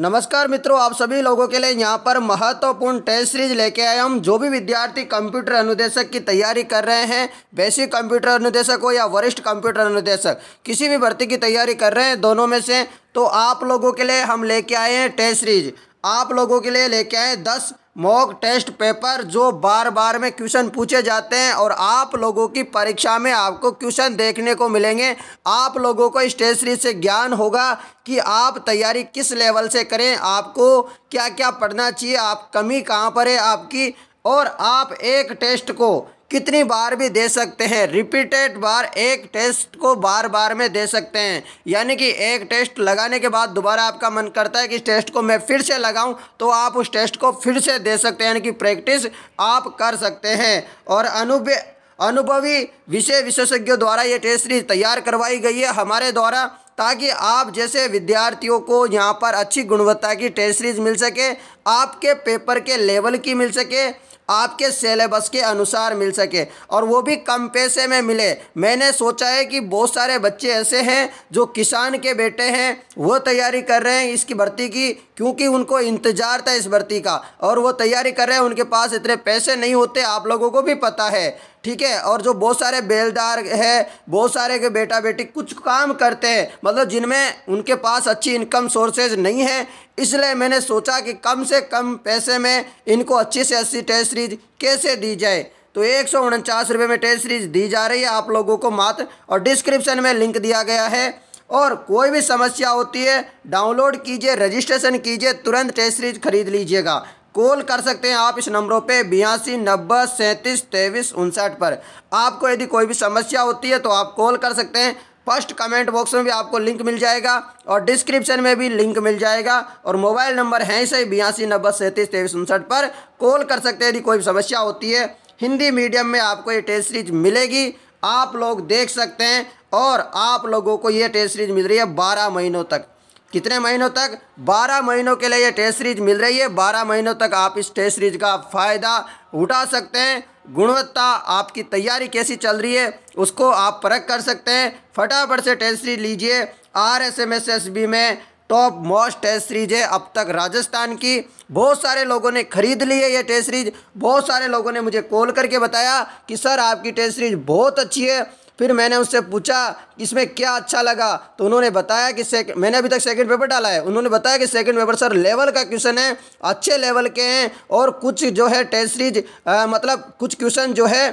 नमस्कार मित्रों आप सभी लोगों के लिए यहाँ पर महत्वपूर्ण टेस्ट सीरीज लेके आए हम जो भी विद्यार्थी कंप्यूटर अनुदेशक की तैयारी कर रहे हैं बेसिक कंप्यूटर अनुदेशक हो या वरिष्ठ कंप्यूटर अनुदेशक किसी भी भर्ती की तैयारी कर रहे हैं दोनों में से तो आप लोगों के लिए हम लेके आए हैं टेस्ट सीरीज आप लोगों के लिए लेके आए दस मॉक टेस्ट पेपर जो बार बार में क्वेश्चन पूछे जाते हैं और आप लोगों की परीक्षा में आपको क्वेश्चन देखने को मिलेंगे आप लोगों को स्टेशनरी से ज्ञान होगा कि आप तैयारी किस लेवल से करें आपको क्या क्या पढ़ना चाहिए आप कमी कहाँ पर है आपकी और आप एक टेस्ट को कितनी बार भी दे सकते हैं रिपीटेड बार एक टेस्ट को बार बार में दे सकते हैं यानी कि एक टेस्ट लगाने के बाद दोबारा आपका मन करता है कि इस टेस्ट को मैं फिर से लगाऊं तो आप उस टेस्ट को फिर से दे सकते हैं यानी कि प्रैक्टिस आप कर सकते हैं और अनुभ अनुभवी विषय विशेषज्ञों द्वारा ये टेस्ट सीरीज तैयार करवाई गई है हमारे द्वारा ताकि आप जैसे विद्यार्थियों को यहाँ पर अच्छी गुणवत्ता की टेस्ट सीरीज मिल सके आपके पेपर के लेवल की मिल सके आपके सिलेबस के अनुसार मिल सके और वो भी कम पैसे में मिले मैंने सोचा है कि बहुत सारे बच्चे ऐसे हैं जो किसान के बेटे हैं वो तैयारी कर रहे हैं इसकी भर्ती की क्योंकि उनको इंतज़ार था इस भर्ती का और वो तैयारी कर रहे हैं उनके पास इतने पैसे नहीं होते आप लोगों को भी पता है ठीक है और जो बहुत सारे बेलदार है बहुत सारे के बेटा बेटी कुछ काम करते हैं मतलब जिनमें उनके पास अच्छी इनकम सोर्सेज नहीं है इसलिए मैंने सोचा कि कम से कम पैसे में इनको अच्छी से अच्छी टेस्ट सीरीज कैसे दी जाए तो एक सौ रुपये में टेस्ट सीरीज दी जा रही है आप लोगों को मात्र और डिस्क्रिप्शन में लिंक दिया गया है और कोई भी समस्या होती है डाउनलोड कीजिए रजिस्ट्रेशन कीजिए तुरंत टेस्ट सीरीज खरीद लीजिएगा कॉल कर सकते हैं आप इस नंबरों पे बयासी नब्बे सैंतीस तेईस उनसठ पर आपको यदि कोई भी समस्या होती है तो आप कॉल कर सकते हैं फर्स्ट कमेंट बॉक्स में भी आपको लिंक मिल जाएगा और डिस्क्रिप्शन में भी लिंक मिल जाएगा और मोबाइल नंबर है सही बयासी नब्बे सैंतीस तेईस उनसठ पर कॉल कर सकते हैं यदि कोई भी समस्या होती है हिंदी मीडियम में आपको ये टेस्ट सीरीज मिलेगी आप लोग देख सकते हैं और आप लोगों को ये टेस्ट सीरीज मिल रही है बारह महीनों तक कितने महीनों तक 12 महीनों के लिए ये टेस्ट सीरीज मिल रही है 12 महीनों तक आप इस टेस्ट सीरीज का फ़ायदा उठा सकते हैं गुणवत्ता आपकी तैयारी कैसी चल रही है उसको आप परख कर सकते हैं फटाफट से टेस्ट सीरीज लीजिए R S M S S B में टॉप मोस्ट टेस्ट सीरीज है अब तक राजस्थान की बहुत सारे लोगों ने खरीद ली है ये टेस्ट सीरीज बहुत सारे लोगों ने मुझे कॉल करके बताया कि सर आपकी टेस्ट सीरीज बहुत अच्छी है फिर मैंने उनसे पूछा कि इसमें क्या अच्छा लगा तो उन्होंने बताया कि सेक मैंने अभी तक सेकंड पेपर डाला है उन्होंने बताया कि सेकंड पेपर सर लेवल का क्वेश्चन है अच्छे लेवल के हैं और कुछ जो है टेस्ट सीरीज मतलब कुछ क्वेश्चन जो है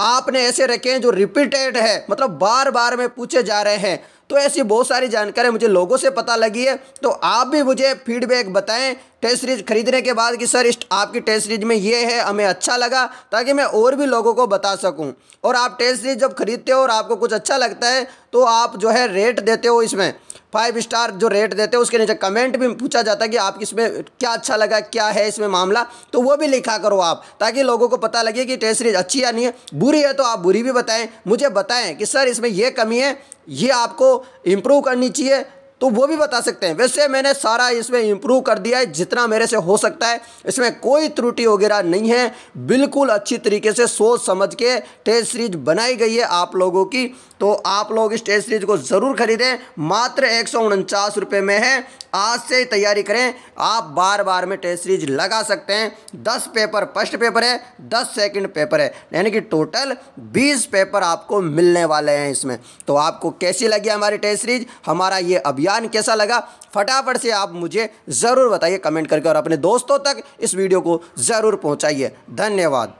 आपने ऐसे रखे हैं जो रिपीटेड है मतलब बार बार में पूछे जा रहे हैं तो ऐसी बहुत सारी जानकारियाँ मुझे लोगों से पता लगी है तो आप भी मुझे फीडबैक बताएं टेस्ट सीरीज खरीदने के बाद कि सर आपकी टेस्ट सीरीज में ये है हमें अच्छा लगा ताकि मैं और भी लोगों को बता सकूं और आप टेस्ट सीरीज जब खरीदते हो और आपको कुछ अच्छा लगता है तो आप जो है रेट देते हो इसमें फाइव स्टार जो रेट देते हैं उसके नीचे कमेंट भी पूछा जाता है कि आप इसमें क्या अच्छा लगा क्या है इसमें मामला तो वो भी लिखा करो आप ताकि लोगों को पता लगे कि टेस्ट सीरीज अच्छी या नहीं है बुरी है तो आप बुरी भी बताएं मुझे बताएं कि सर इसमें यह कमी है ये आपको इम्प्रूव करनी चाहिए तो वो भी बता सकते हैं वैसे मैंने सारा इसमें इंप्रूव कर दिया है जितना मेरे से हो सकता है इसमें कोई त्रुटि वगैरह नहीं है बिल्कुल अच्छी तरीके से सोच समझ के टेस्ट सीरीज बनाई गई है आप लोगों की तो आप लोग इस टेस्ट सीरीज को ज़रूर खरीदें मात्र एक रुपए में है आज से ही तैयारी करें आप बार बार में टेस्ट सीरीज लगा सकते हैं दस पेपर फर्स्ट पेपर है दस सेकंड पेपर है यानी कि टोटल बीस पेपर आपको मिलने वाले हैं इसमें तो आपको कैसी लगी हमारी टेस्ट सीरीज हमारा ये अभियान ज्ञान कैसा लगा फटाफट से आप मुझे ज़रूर बताइए कमेंट करके और अपने दोस्तों तक इस वीडियो को ज़रूर पहुँचाइए धन्यवाद